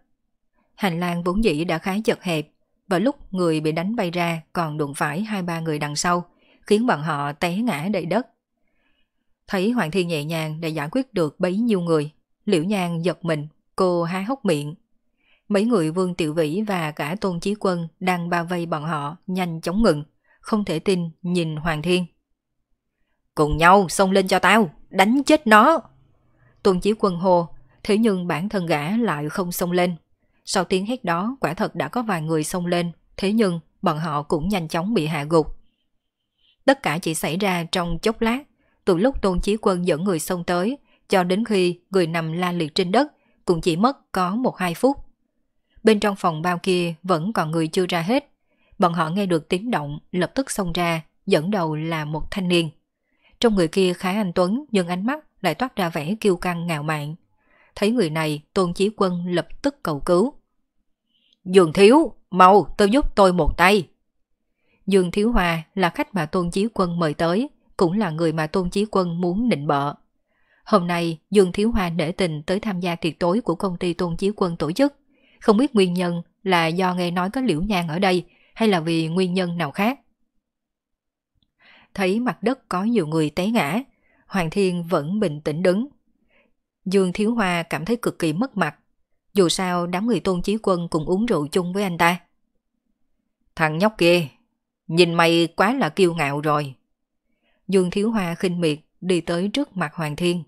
Hành lang vốn dĩ đã khá chật hẹp, và lúc người bị đánh bay ra còn đụng phải hai ba người đằng sau, khiến bọn họ té ngã đầy đất. Thấy Hoàng Thiên nhẹ nhàng đã giải quyết được bấy nhiêu người, Liễu Nhan giật mình, cô há hốc miệng. Mấy người Vương Tiểu Vĩ và cả Tôn Chí Quân đang bao vây bọn họ nhanh chóng ngừng không thể tin nhìn Hoàng Thiên. Cùng nhau xông lên cho tao, đánh chết nó. tôn chí quân hồ, thế nhưng bản thân gã lại không xông lên. Sau tiếng hét đó quả thật đã có vài người xông lên, thế nhưng bọn họ cũng nhanh chóng bị hạ gục. Tất cả chỉ xảy ra trong chốc lát, từ lúc Tôn Chí Quân dẫn người xông tới cho đến khi người nằm la liệt trên đất cũng chỉ mất có một hai phút. Bên trong phòng bao kia vẫn còn người chưa ra hết, bọn họ nghe được tiếng động, lập tức xông ra, dẫn đầu là một thanh niên. Trong người kia khá anh Tuấn nhưng ánh mắt lại toát ra vẻ kiêu căng ngạo mạn. Thấy người này, Tôn Chí Quân lập tức cầu cứu. Dương Thiếu, mau, tôi giúp tôi một tay. Dương Thiếu hòa là khách mà Tôn Chí Quân mời tới, cũng là người mà Tôn Chí Quân muốn nịnh bợ. Hôm nay, Dương Thiếu Hoa nể tình tới tham gia tiệc tối của công ty Tôn Chí Quân tổ chức. Không biết nguyên nhân là do nghe nói có Liễu nhang ở đây hay là vì nguyên nhân nào khác. Thấy mặt đất có nhiều người té ngã, Hoàng Thiên vẫn bình tĩnh đứng. Dương Thiếu Hoa cảm thấy cực kỳ mất mặt, dù sao đám người tôn chí quân cùng uống rượu chung với anh ta. Thằng nhóc kia, nhìn mày quá là kiêu ngạo rồi. Dương Thiếu Hoa khinh miệt đi tới trước mặt Hoàng Thiên.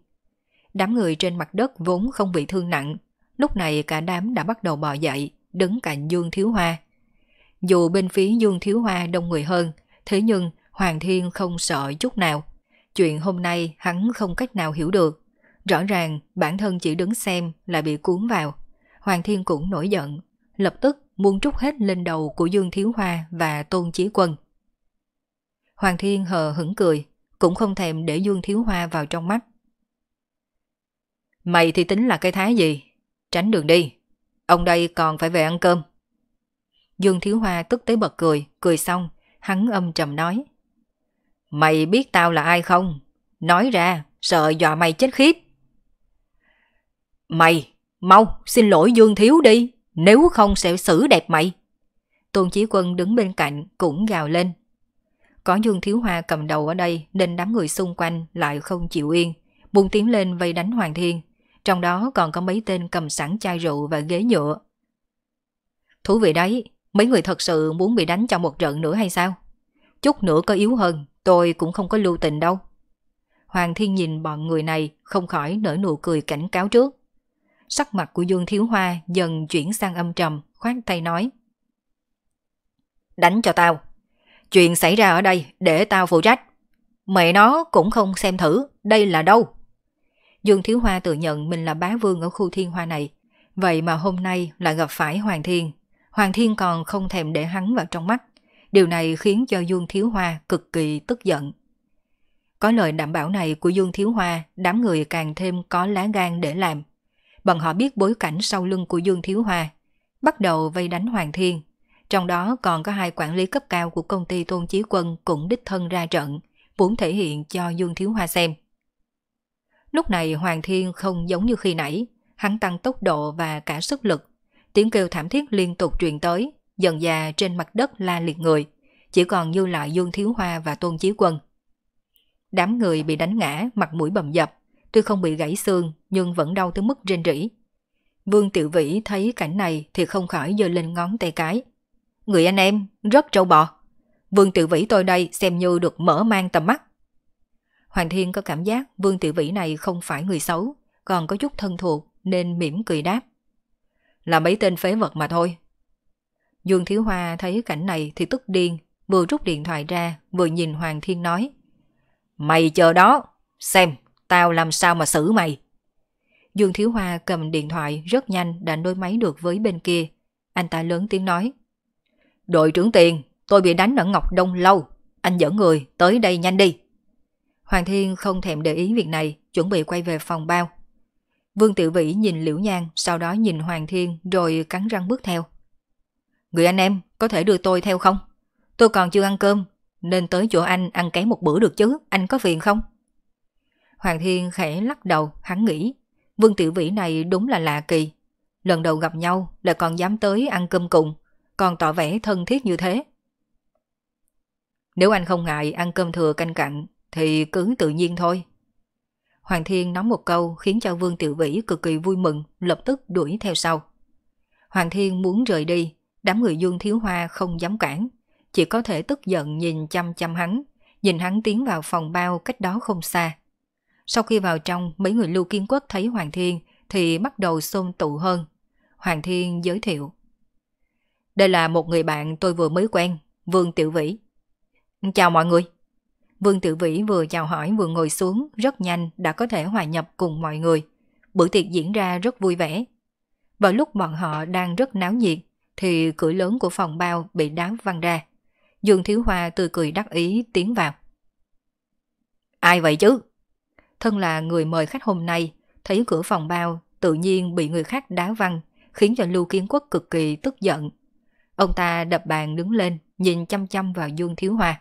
Đám người trên mặt đất vốn không bị thương nặng, lúc này cả đám đã bắt đầu bò dậy, đứng cạnh Dương Thiếu Hoa, dù bên phía Dương Thiếu Hoa đông người hơn, thế nhưng Hoàng Thiên không sợ chút nào. Chuyện hôm nay hắn không cách nào hiểu được. Rõ ràng bản thân chỉ đứng xem là bị cuốn vào. Hoàng Thiên cũng nổi giận, lập tức muốn trút hết lên đầu của Dương Thiếu Hoa và Tôn Chí Quân. Hoàng Thiên hờ hững cười, cũng không thèm để Dương Thiếu Hoa vào trong mắt. Mày thì tính là cái thái gì? Tránh đường đi. Ông đây còn phải về ăn cơm. Dương Thiếu Hoa tức tới bật cười, cười xong, hắn âm trầm nói. Mày biết tao là ai không? Nói ra, sợ dọa mày chết khiếp. Mày, mau, xin lỗi Dương Thiếu đi, nếu không sẽ xử đẹp mày. Tôn Chí Quân đứng bên cạnh cũng gào lên. Có Dương Thiếu Hoa cầm đầu ở đây nên đám người xung quanh lại không chịu yên, buông tiếng lên vây đánh Hoàng Thiên. Trong đó còn có mấy tên cầm sẵn chai rượu và ghế nhựa. Thú vị đấy, Mấy người thật sự muốn bị đánh trong một trận nữa hay sao? Chút nữa có yếu hơn, tôi cũng không có lưu tình đâu. Hoàng Thiên nhìn bọn người này không khỏi nở nụ cười cảnh cáo trước. Sắc mặt của Dương Thiếu Hoa dần chuyển sang âm trầm, khoát tay nói. Đánh cho tao. Chuyện xảy ra ở đây để tao phụ trách. Mẹ nó cũng không xem thử đây là đâu. Dương Thiếu Hoa tự nhận mình là bá vương ở khu thiên hoa này. Vậy mà hôm nay lại gặp phải Hoàng Thiên Hoàng Thiên còn không thèm để hắn vào trong mắt. Điều này khiến cho Dương Thiếu Hoa cực kỳ tức giận. Có lời đảm bảo này của Dương Thiếu Hoa, đám người càng thêm có lá gan để làm. Bọn họ biết bối cảnh sau lưng của Dương Thiếu Hoa, bắt đầu vây đánh Hoàng Thiên. Trong đó còn có hai quản lý cấp cao của công ty Tôn Chí Quân cũng đích thân ra trận, muốn thể hiện cho Dương Thiếu Hoa xem. Lúc này Hoàng Thiên không giống như khi nãy, hắn tăng tốc độ và cả sức lực tiếng kêu thảm thiết liên tục truyền tới, dần già trên mặt đất la liệt người, chỉ còn như lại Dương Thiếu Hoa và Tôn Chí Quân. Đám người bị đánh ngã, mặt mũi bầm dập, tuy không bị gãy xương nhưng vẫn đau tới mức rên rỉ. Vương Tiểu Vĩ thấy cảnh này thì không khỏi giơ lên ngón tay cái. Người anh em, rất trâu bò. Vương Tiểu Vĩ tôi đây xem như được mở mang tầm mắt. Hoàng Thiên có cảm giác Vương Tiểu Vĩ này không phải người xấu, còn có chút thân thuộc nên mỉm cười đáp là mấy tên phế vật mà thôi. Dương Thiếu Hoa thấy cảnh này thì tức điên, vừa rút điện thoại ra, vừa nhìn Hoàng Thiên nói. Mày chờ đó, xem, tao làm sao mà xử mày. Dương Thiếu Hoa cầm điện thoại rất nhanh đã nối máy được với bên kia. Anh ta lớn tiếng nói. Đội trưởng tiền, tôi bị đánh ở Ngọc Đông lâu. Anh dẫn người, tới đây nhanh đi. Hoàng Thiên không thèm để ý việc này, chuẩn bị quay về phòng bao. Vương Tiểu Vĩ nhìn Liễu Nhan, sau đó nhìn Hoàng Thiên rồi cắn răng bước theo. Người anh em có thể đưa tôi theo không? Tôi còn chưa ăn cơm, nên tới chỗ anh ăn ké một bữa được chứ, anh có phiền không? Hoàng Thiên khẽ lắc đầu, hắn nghĩ, Vương Tiểu Vĩ này đúng là lạ kỳ. Lần đầu gặp nhau lại còn dám tới ăn cơm cùng, còn tỏ vẻ thân thiết như thế. Nếu anh không ngại ăn cơm thừa canh cặn, thì cứ tự nhiên thôi. Hoàng Thiên nói một câu khiến cho Vương Tiểu Vĩ cực kỳ vui mừng, lập tức đuổi theo sau. Hoàng Thiên muốn rời đi, đám người Dương Thiếu Hoa không dám cản, chỉ có thể tức giận nhìn chăm chăm hắn, nhìn hắn tiến vào phòng bao cách đó không xa. Sau khi vào trong, mấy người Lưu Kiên Quốc thấy Hoàng Thiên thì bắt đầu xôn tụ hơn. Hoàng Thiên giới thiệu. Đây là một người bạn tôi vừa mới quen, Vương Tiểu Vĩ. Chào mọi người. Vương Tử Vĩ vừa chào hỏi vừa ngồi xuống, rất nhanh đã có thể hòa nhập cùng mọi người. Bữa tiệc diễn ra rất vui vẻ. Vào lúc bọn họ đang rất náo nhiệt, thì cửa lớn của phòng bao bị đá văng ra. Dương Thiếu Hoa tươi cười đắc ý tiến vào. Ai vậy chứ? Thân là người mời khách hôm nay, thấy cửa phòng bao tự nhiên bị người khác đá văng, khiến cho Lưu Kiến Quốc cực kỳ tức giận. Ông ta đập bàn đứng lên, nhìn chăm chăm vào Dương Thiếu Hoa.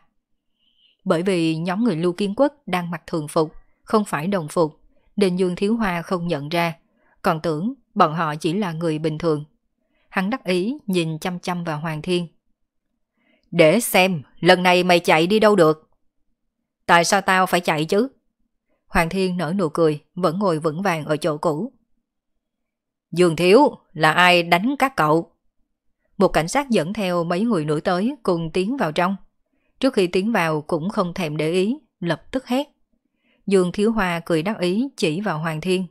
Bởi vì nhóm người Lưu Kiến Quốc đang mặc thường phục, không phải đồng phục, Đền Dương Thiếu Hoa không nhận ra, còn tưởng bọn họ chỉ là người bình thường. Hắn đắc ý nhìn chăm chăm vào Hoàng Thiên. Để xem, lần này mày chạy đi đâu được? Tại sao tao phải chạy chứ? Hoàng Thiên nở nụ cười, vẫn ngồi vững vàng ở chỗ cũ. Dương Thiếu, là ai đánh các cậu? Một cảnh sát dẫn theo mấy người nữa tới cùng tiến vào trong. Trước khi tiến vào cũng không thèm để ý, lập tức hét. Dương Thiếu Hoa cười đắc ý chỉ vào Hoàng Thiên.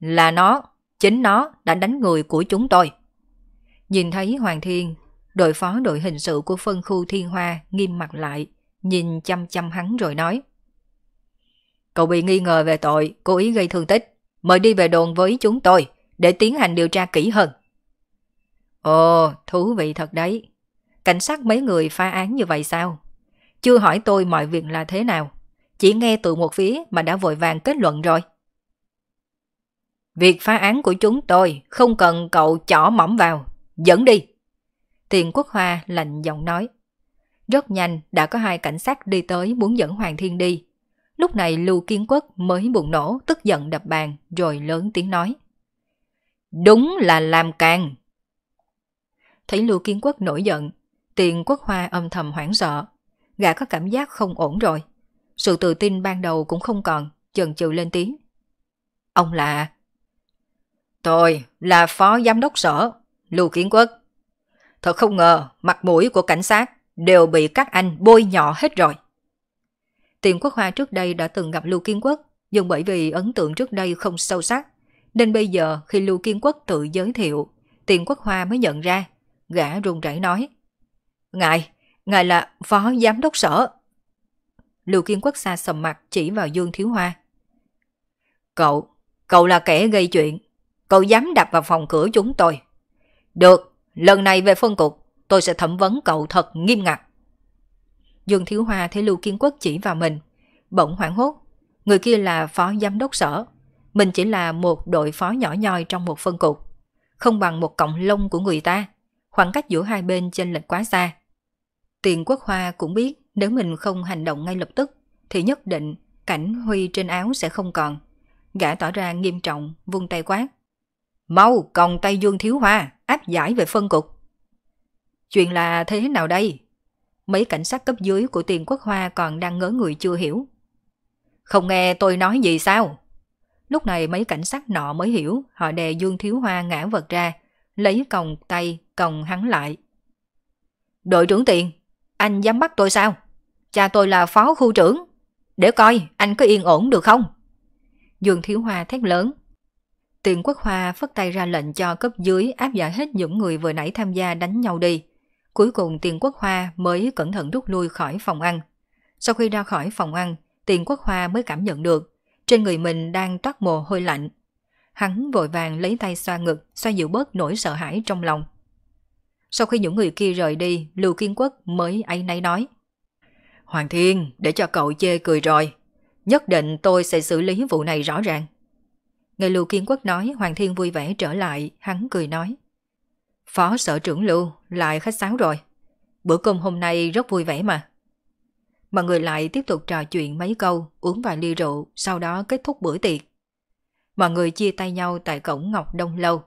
Là nó, chính nó đã đánh người của chúng tôi. Nhìn thấy Hoàng Thiên, đội phó đội hình sự của phân khu Thiên Hoa nghiêm mặt lại, nhìn chăm chăm hắn rồi nói. Cậu bị nghi ngờ về tội, cố ý gây thương tích, mời đi về đồn với chúng tôi để tiến hành điều tra kỹ hơn. Ồ, thú vị thật đấy. Cảnh sát mấy người phá án như vậy sao? Chưa hỏi tôi mọi việc là thế nào. Chỉ nghe từ một phía mà đã vội vàng kết luận rồi. Việc phá án của chúng tôi không cần cậu chỏ mỏm vào. Dẫn đi. Tiền Quốc Hoa lạnh giọng nói. Rất nhanh đã có hai cảnh sát đi tới muốn dẫn Hoàng Thiên đi. Lúc này Lưu Kiên Quốc mới bùng nổ, tức giận đập bàn rồi lớn tiếng nói. Đúng là làm càng. Thấy Lưu Kiên Quốc nổi giận, Tiền quốc hoa âm thầm hoảng sợ. Gã có cảm giác không ổn rồi. Sự tự tin ban đầu cũng không còn, chần chừ lên tiếng. Ông là... Tôi là phó giám đốc sở, Lưu Kiến Quốc. Thật không ngờ mặt mũi của cảnh sát đều bị các anh bôi nhọ hết rồi. Tiền Quốc Hoa trước đây đã từng gặp Lưu Kiên Quốc, nhưng bởi vì ấn tượng trước đây không sâu sắc, nên bây giờ khi Lưu Kiên Quốc tự giới thiệu, Tiền Quốc Hoa mới nhận ra, gã run rẩy nói. Ngài, ngài là phó giám đốc sở. Lưu Kiên Quốc xa sầm mặt chỉ vào Dương Thiếu Hoa. Cậu, cậu là kẻ gây chuyện. Cậu dám đạp vào phòng cửa chúng tôi. Được, lần này về phân cục, tôi sẽ thẩm vấn cậu thật nghiêm ngặt. Dương Thiếu Hoa thấy Lưu Kiên Quốc chỉ vào mình. Bỗng hoảng hốt, người kia là phó giám đốc sở. Mình chỉ là một đội phó nhỏ nhoi trong một phân cục. Không bằng một cọng lông của người ta. Khoảng cách giữa hai bên chênh lệch quá xa. Tiền Quốc Hoa cũng biết nếu mình không hành động ngay lập tức thì nhất định cảnh Huy trên áo sẽ không còn. Gã tỏ ra nghiêm trọng, vung tay quát. Mau còn tay Dương Thiếu Hoa, áp giải về phân cục. Chuyện là thế nào đây? Mấy cảnh sát cấp dưới của tiền quốc hoa còn đang ngớ người chưa hiểu. Không nghe tôi nói gì sao? Lúc này mấy cảnh sát nọ mới hiểu họ đè Dương Thiếu Hoa ngã vật ra, lấy còng tay còng hắn lại. Đội trưởng tiền, anh dám bắt tôi sao? Cha tôi là phó khu trưởng. Để coi anh có yên ổn được không? Dương Thiếu Hoa thét lớn. Tiền Quốc Hoa phất tay ra lệnh cho cấp dưới áp giải hết những người vừa nãy tham gia đánh nhau đi. Cuối cùng Tiền Quốc Hoa mới cẩn thận rút lui khỏi phòng ăn. Sau khi ra khỏi phòng ăn, Tiền Quốc Hoa mới cảm nhận được trên người mình đang toát mồ hôi lạnh. Hắn vội vàng lấy tay xoa ngực, xoa dịu bớt nỗi sợ hãi trong lòng. Sau khi những người kia rời đi, Lưu Kiên Quốc mới ấy nấy nói. Hoàng Thiên, để cho cậu chê cười rồi. Nhất định tôi sẽ xử lý vụ này rõ ràng. Nghe Lưu Kiên Quốc nói, Hoàng Thiên vui vẻ trở lại, hắn cười nói. Phó sở trưởng Lưu lại khách sáo rồi. Bữa cơm hôm nay rất vui vẻ mà. Mọi người lại tiếp tục trò chuyện mấy câu, uống vài ly rượu, sau đó kết thúc bữa tiệc. Mọi người chia tay nhau tại cổng Ngọc Đông Lâu.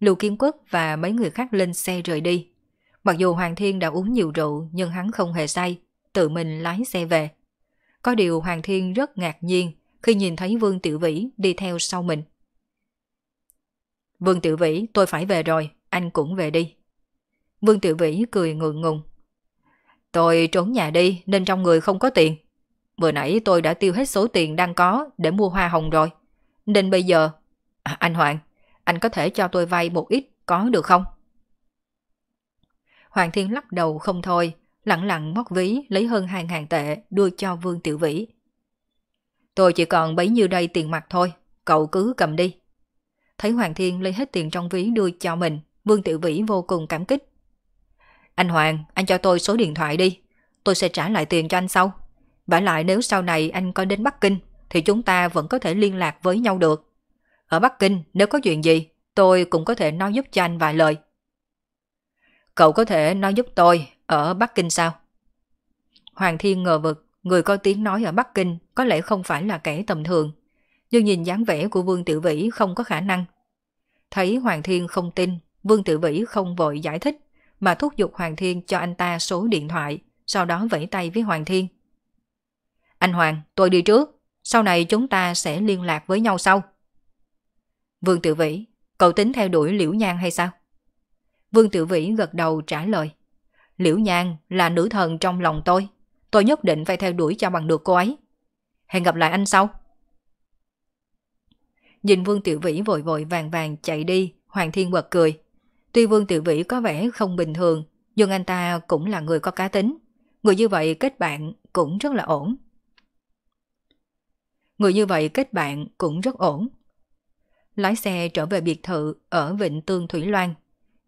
Lưu Kiến Quốc và mấy người khác lên xe rời đi. Mặc dù Hoàng Thiên đã uống nhiều rượu nhưng hắn không hề say, tự mình lái xe về. Có điều Hoàng Thiên rất ngạc nhiên khi nhìn thấy Vương Tiểu Vĩ đi theo sau mình. Vương Tiểu Vĩ, tôi phải về rồi, anh cũng về đi. Vương Tiểu Vĩ cười ngượng ngùng. Tôi trốn nhà đi nên trong người không có tiền. Vừa nãy tôi đã tiêu hết số tiền đang có để mua hoa hồng rồi. Nên bây giờ... À, anh Hoàng, anh có thể cho tôi vay một ít có được không? Hoàng Thiên lắc đầu không thôi, lặng lặng móc ví lấy hơn hai ngàn tệ đưa cho Vương Tiểu Vĩ. Tôi chỉ còn bấy nhiêu đây tiền mặt thôi, cậu cứ cầm đi. Thấy Hoàng Thiên lấy hết tiền trong ví đưa cho mình, Vương Tiểu Vĩ vô cùng cảm kích. Anh Hoàng, anh cho tôi số điện thoại đi, tôi sẽ trả lại tiền cho anh sau. Vả lại nếu sau này anh có đến Bắc Kinh, thì chúng ta vẫn có thể liên lạc với nhau được. Ở Bắc Kinh nếu có chuyện gì, tôi cũng có thể nói giúp cho anh vài lời. Cậu có thể nói giúp tôi ở Bắc Kinh sao? Hoàng Thiên ngờ vực, người có tiếng nói ở Bắc Kinh có lẽ không phải là kẻ tầm thường. Nhưng nhìn dáng vẻ của Vương Tiểu Vĩ không có khả năng. Thấy Hoàng Thiên không tin, Vương Tiểu Vĩ không vội giải thích, mà thúc giục Hoàng Thiên cho anh ta số điện thoại, sau đó vẫy tay với Hoàng Thiên. Anh Hoàng, tôi đi trước, sau này chúng ta sẽ liên lạc với nhau sau. Vương Tự Vĩ, cậu tính theo đuổi Liễu Nhan hay sao? Vương Tự Vĩ gật đầu trả lời. Liễu Nhan là nữ thần trong lòng tôi. Tôi nhất định phải theo đuổi cho bằng được cô ấy. Hẹn gặp lại anh sau. Nhìn Vương Tiểu Vĩ vội vội vàng vàng chạy đi, Hoàng Thiên bật cười. Tuy Vương Tiểu Vĩ có vẻ không bình thường, nhưng anh ta cũng là người có cá tính. Người như vậy kết bạn cũng rất là ổn. Người như vậy kết bạn cũng rất ổn lái xe trở về biệt thự ở Vịnh Tương Thủy Loan.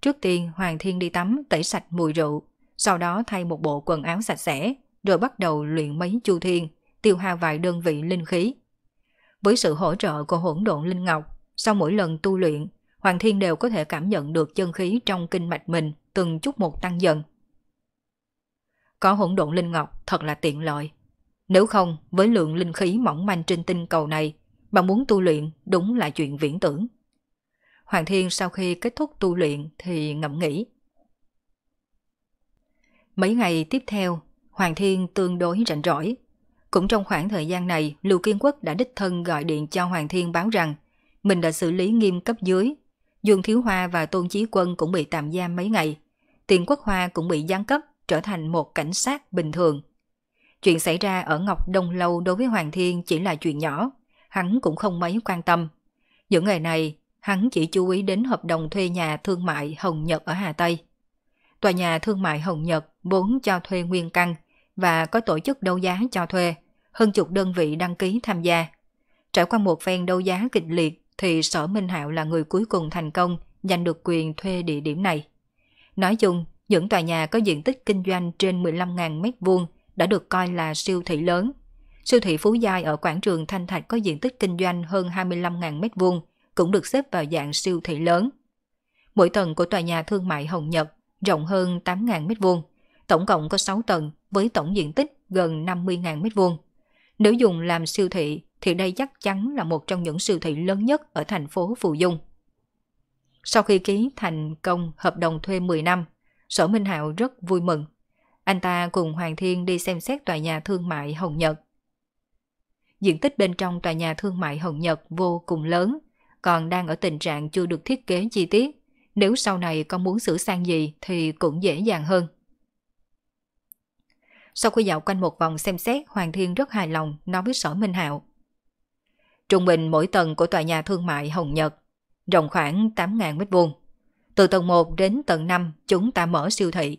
Trước tiên Hoàng Thiên đi tắm tẩy sạch mùi rượu, sau đó thay một bộ quần áo sạch sẽ, rồi bắt đầu luyện mấy chu thiên, tiêu hao vài đơn vị linh khí. Với sự hỗ trợ của hỗn độn linh ngọc, sau mỗi lần tu luyện, Hoàng Thiên đều có thể cảm nhận được chân khí trong kinh mạch mình từng chút một tăng dần. Có hỗn độn linh ngọc thật là tiện lợi. Nếu không, với lượng linh khí mỏng manh trên tinh cầu này, bạn muốn tu luyện đúng là chuyện viễn tưởng. Hoàng Thiên sau khi kết thúc tu luyện thì ngẫm nghĩ. Mấy ngày tiếp theo, Hoàng Thiên tương đối rảnh rỗi. Cũng trong khoảng thời gian này, Lưu Kiên Quốc đã đích thân gọi điện cho Hoàng Thiên báo rằng mình đã xử lý nghiêm cấp dưới. Dương Thiếu Hoa và Tôn Chí Quân cũng bị tạm giam mấy ngày. Tiền Quốc Hoa cũng bị giáng cấp trở thành một cảnh sát bình thường. Chuyện xảy ra ở Ngọc Đông Lâu đối với Hoàng Thiên chỉ là chuyện nhỏ hắn cũng không mấy quan tâm. Những ngày này, hắn chỉ chú ý đến hợp đồng thuê nhà thương mại Hồng Nhật ở Hà Tây. Tòa nhà thương mại Hồng Nhật vốn cho thuê nguyên căn và có tổ chức đấu giá cho thuê, hơn chục đơn vị đăng ký tham gia. Trải qua một phen đấu giá kịch liệt thì Sở Minh Hạo là người cuối cùng thành công giành được quyền thuê địa điểm này. Nói chung, những tòa nhà có diện tích kinh doanh trên 15.000 m2 đã được coi là siêu thị lớn Siêu thị Phú Giai ở quảng trường Thanh Thạch có diện tích kinh doanh hơn 25.000 m2, cũng được xếp vào dạng siêu thị lớn. Mỗi tầng của tòa nhà thương mại Hồng Nhật rộng hơn 8.000 m2, tổng cộng có 6 tầng với tổng diện tích gần 50.000 m2. Nếu dùng làm siêu thị thì đây chắc chắn là một trong những siêu thị lớn nhất ở thành phố Phù Dung. Sau khi ký thành công hợp đồng thuê 10 năm, Sở Minh Hạo rất vui mừng. Anh ta cùng Hoàng Thiên đi xem xét tòa nhà thương mại Hồng Nhật diện tích bên trong tòa nhà thương mại Hồng Nhật vô cùng lớn, còn đang ở tình trạng chưa được thiết kế chi tiết. Nếu sau này con muốn sửa sang gì thì cũng dễ dàng hơn. Sau khi dạo quanh một vòng xem xét, Hoàng Thiên rất hài lòng nói với Sở Minh Hạo. Trung bình mỗi tầng của tòa nhà thương mại Hồng Nhật rộng khoảng 8.000 m2. Từ tầng 1 đến tầng 5 chúng ta mở siêu thị.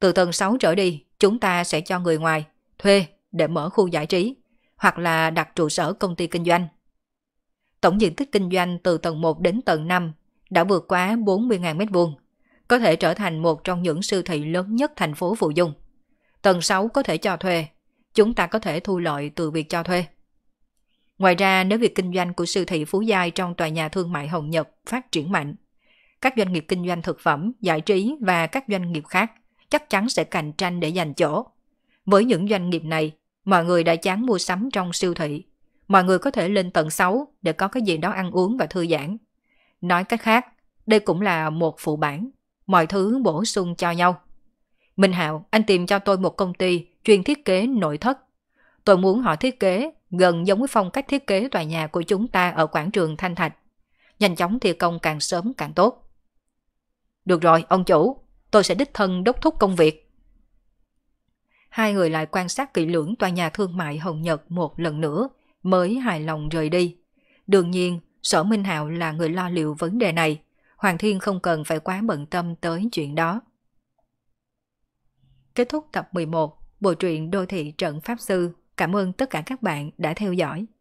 Từ tầng 6 trở đi chúng ta sẽ cho người ngoài thuê để mở khu giải trí hoặc là đặt trụ sở công ty kinh doanh. Tổng diện tích kinh doanh từ tầng 1 đến tầng 5 đã vượt quá 40.000 m2, có thể trở thành một trong những siêu thị lớn nhất thành phố Phụ Dung. Tầng 6 có thể cho thuê, chúng ta có thể thu lợi từ việc cho thuê. Ngoài ra, nếu việc kinh doanh của siêu thị Phú Giai trong tòa nhà thương mại Hồng Nhật phát triển mạnh, các doanh nghiệp kinh doanh thực phẩm, giải trí và các doanh nghiệp khác chắc chắn sẽ cạnh tranh để giành chỗ. Với những doanh nghiệp này, Mọi người đã chán mua sắm trong siêu thị. Mọi người có thể lên tầng 6 để có cái gì đó ăn uống và thư giãn. Nói cách khác, đây cũng là một phụ bản. Mọi thứ bổ sung cho nhau. Minh Hạo, anh tìm cho tôi một công ty chuyên thiết kế nội thất. Tôi muốn họ thiết kế gần giống với phong cách thiết kế tòa nhà của chúng ta ở quảng trường Thanh Thạch. Nhanh chóng thi công càng sớm càng tốt. Được rồi, ông chủ, tôi sẽ đích thân đốc thúc công việc hai người lại quan sát kỹ lưỡng tòa nhà thương mại Hồng Nhật một lần nữa, mới hài lòng rời đi. Đương nhiên, Sở Minh Hạo là người lo liệu vấn đề này, Hoàng Thiên không cần phải quá bận tâm tới chuyện đó. Kết thúc tập 11, bộ truyện Đô thị Trận Pháp Sư. Cảm ơn tất cả các bạn đã theo dõi.